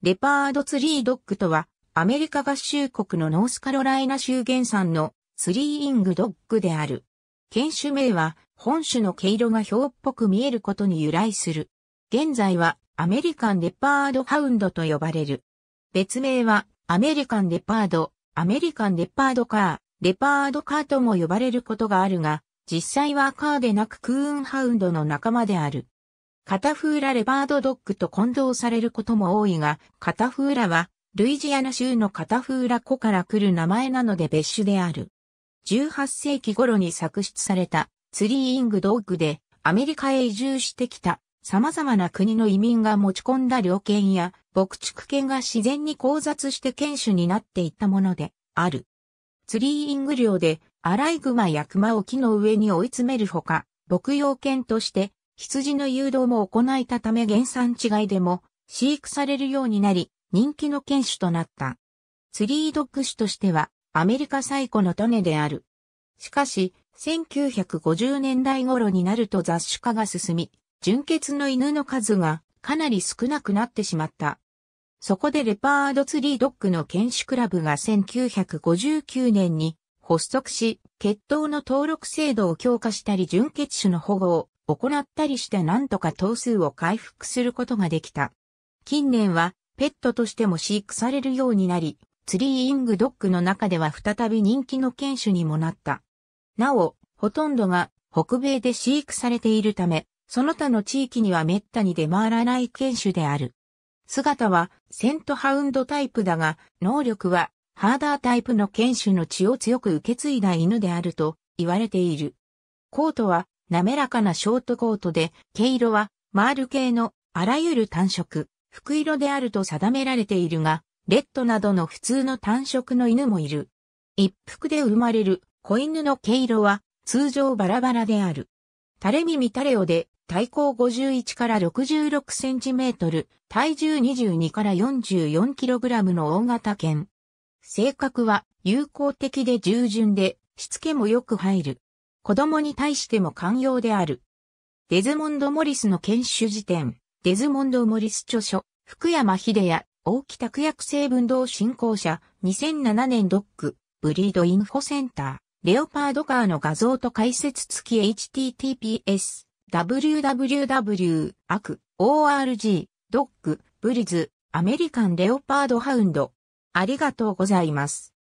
レパードツリードッグとは、アメリカ合衆国のノースカロライナ州原産のツリーイングドッグである。犬種名は、本種の毛色が表っぽく見えることに由来する。現在は、アメリカンレパードハウンドと呼ばれる。別名は、アメリカンレパード、アメリカンレパードカー、レパードカーとも呼ばれることがあるが、実際はカーでなくクーンハウンドの仲間である。カタフーラレバードドッグと混同されることも多いが、カタフーラは、ルイジアナ州のカタフーラ湖から来る名前なので別種である。18世紀頃に作出されたツリーイングドッグでアメリカへ移住してきた様々な国の移民が持ち込んだ猟犬や牧畜犬が自然に交雑して犬種になっていったものである。ツリーイング猟でアライグマやクマを木の上に追い詰めるほか、牧羊犬として羊の誘導も行えたため原産地外でも飼育されるようになり、人気の犬種となった。ツリードッグ種としてはアメリカ最古の種である。しかし、1950年代頃になると雑種化が進み、純血の犬の数がかなり少なくなってしまった。そこでレパードツリードッグの犬種クラブが1959年に発足し、血統の登録制度を強化したり純血種の保護を行ったりして何とか頭数を回復することができた。近年はペットとしても飼育されるようになり、ツリーイングドッグの中では再び人気の犬種にもなった。なお、ほとんどが北米で飼育されているため、その他の地域には滅多に出回らない犬種である。姿はセントハウンドタイプだが、能力はハーダータイプの犬種の血を強く受け継いだ犬であると言われている。コートは滑らかなショートコートで、毛色はマール系のあらゆる単色、服色であると定められているが、レッドなどの普通の単色の犬もいる。一服で生まれる子犬の毛色は通常バラバラである。垂れ耳垂れ尾で体高51から66センチメートル、体重22から44キログラムの大型犬。性格は友好的で従順で、しつけもよく入る。子供に対しても寛容である。デズモンド・モリスの研修辞典、デズモンド・モリス著書、福山秀也、大木拓役成分同振興者、2007年ドック、ブリードインフォセンター、レオパードカーの画像と解説付き https、www、アク、org、ドック、ブリズ、アメリカンレオパードハウンド。ありがとうございます。